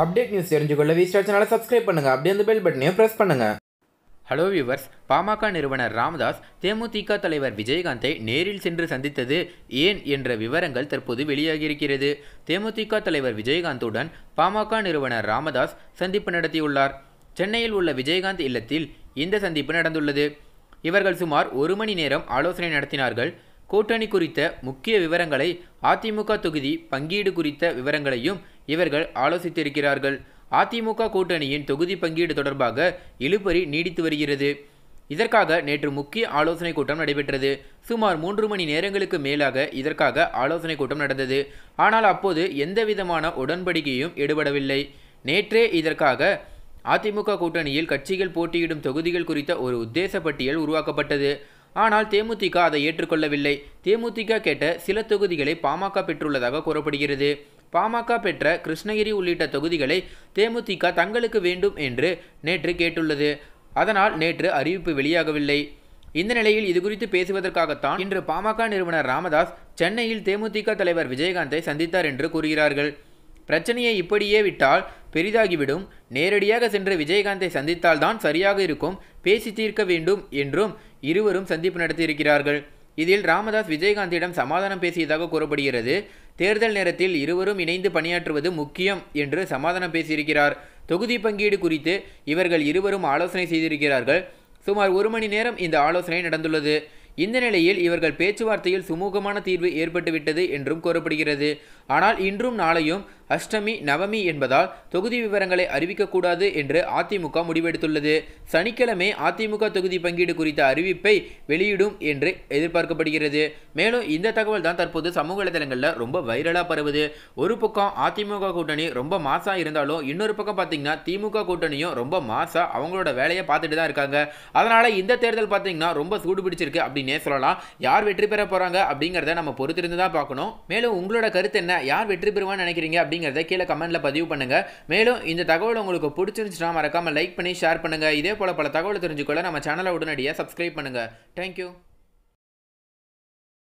update news தெரிஞ்சுக்கொள்ள வி சேனலை சப்ஸ்கிரைப் பண்ணுங்கள் அப்படியே அந்த பெல் பட்டனையும் ப்ரெஸ் பண்ணுங்கள் ஹலோ வியூவர்ஸ் பாமக நிறுவனர் ராமதாஸ் தேமுதிக தலைவர் விஜயகாந்தை நேரில் சென்று சந்தித்தது ஏன் என்ற விவரங்கள் தற்போது வெளியாகியிருக்கிறது தேமுதிக தலைவர் விஜயகாந்துடன் பாமக நிறுவனர் ராமதாஸ் சந்திப்பு நடத்தியுள்ளார் சென்னையில் உள்ள விஜயகாந்த் இல்லத்தில் இந்த சந்திப்பு நடந்துள்ளது இவர்கள் சுமார் ஒரு மணி நேரம் ஆலோசனை நடத்தினார்கள் கூட்டணி குறித்த முக்கிய விவரங்களை அதிமுக தொகுதி பங்கீடு குறித்த விவரங்களையும் இவர்கள் ஆலோசித்திருக்கிறார்கள் அதிமுக கூட்டணியின் தொகுதி பங்கீடு தொடர்பாக இழுபறி நீடித்து வருகிறது இதற்காக நேற்று முக்கிய ஆலோசனை கூட்டம் நடைபெற்றது சுமார் மூன்று மணி நேரங்களுக்கு மேலாக இதற்காக ஆலோசனை கூட்டம் நடந்தது ஆனால் அப்போது எந்தவிதமான உடன்படிக்கையும் எடுபடவில்லை நேற்றே இதற்காக அதிமுக கூட்டணியில் கட்சிகள் போட்டியிடும் தொகுதிகள் குறித்த ஒரு உத்தேச பட்டியல் உருவாக்கப்பட்டது ஆனால் தேமுதிக அதை ஏற்றுக்கொள்ளவில்லை தேமுதிக கேட்ட சில தொகுதிகளை பாமக பெற்றுள்ளதாக கூறப்படுகிறது பாமக பெற்ற கிருஷ்ணகிரி உள்ளிட்ட தொகுதிகளை தேமுதிக தங்களுக்கு வேண்டும் என்று நேற்று கேட்டுள்ளது அதனால் நேற்று அறிவிப்பு வெளியாகவில்லை இந்த நிலையில் இதுகுறித்து பேசுவதற்காகத்தான் இன்று பாமக நிறுவனர் ராமதாஸ் சென்னையில் தேமுதிக தலைவர் விஜயகாந்தை சந்தித்தார் என்று கூறுகிறார்கள் பிரச்சனையை இப்படியே விட்டால் பெரிதாகிவிடும் நேரடியாக சென்று விஜயகாந்தை சந்தித்தால்தான் சரியாக இருக்கும் பேசி தீர்க்க வேண்டும் என்றும் இருவரும் சந்திப்பு நடத்தியிருக்கிறார்கள் இதில் ராமதாஸ் விஜயகாந்திடம் சமாதானம் பேசியதாக கூறப்படுகிறது தேர்தல் நேரத்தில் இருவரும் இணைந்து பணியாற்றுவது முக்கியம் என்று சமாதானம் பேசியிருக்கிறார் தொகுதி பங்கீடு குறித்து இவர்கள் இருவரும் ஆலோசனை செய்திருக்கிறார்கள் சுமார் ஒரு மணி நேரம் இந்த ஆலோசனை நடந்துள்ளது இந்த நிலையில் இவர்கள் பேச்சுவார்த்தையில் சுமூகமான தீர்வு ஏற்பட்டுவிட்டது என்றும் கூறப்படுகிறது ஆனால் இன்றும் நாளையும் அஷ்டமி நவமி என்பதால் தொகுதி விவரங்களை அறிவிக்கக்கூடாது என்று அதிமுக முடிவெடுத்துள்ளது சனிக்கிழமை அதிமுக தொகுதி பங்கீடு குறித்த அறிவிப்பை வெளியிடும் என்று எதிர்பார்க்கப்படுகிறது மேலும் இந்த தகவல் தான் தற்போது சமூக வலைதளங்களில் ரொம்ப வைரலாக பரவுது ஒரு பக்கம் அதிமுக கூட்டணி ரொம்ப மாசாக இருந்தாலும் இன்னொரு பக்கம் பார்த்தீங்கன்னா திமுக கூட்டணியும் ரொம்ப மாசாக அவங்களோட வேலையை பார்த்துட்டு தான் இருக்காங்க அதனால் இந்த தேர்தல் பார்த்தீங்கன்னா ரொம்ப சூடு பிடிச்சிருக்கு அப்படின்னே சொல்லலாம் யார் வெற்றி பெற போகிறாங்க அப்படிங்கிறத நம்ம பொறுத்திருந்து தான் பார்க்கணும் மேலும் உங்களோட கருத்து என்ன யார் வெற்றி பெறுவான்னு நினைக்கிறீங்க அப்படிங்க அப்படிங்கிறத கீழே கமெண்ட்டில் பதிவு பண்ணுங்க மேலும் இந்த தகவல் உங்களுக்கு பிடிச்சிருந்துச்சுன்னா மறக்காமல் லைக் பண்ணி ஷேர் பண்ணுங்க இதே போல் பல தகவல் தெரிஞ்சுக்கொள்ள நம்ம சேனலை உடனடியாக சப்ஸ்கிரைப் பண்ணுங்க தேங்க்யூ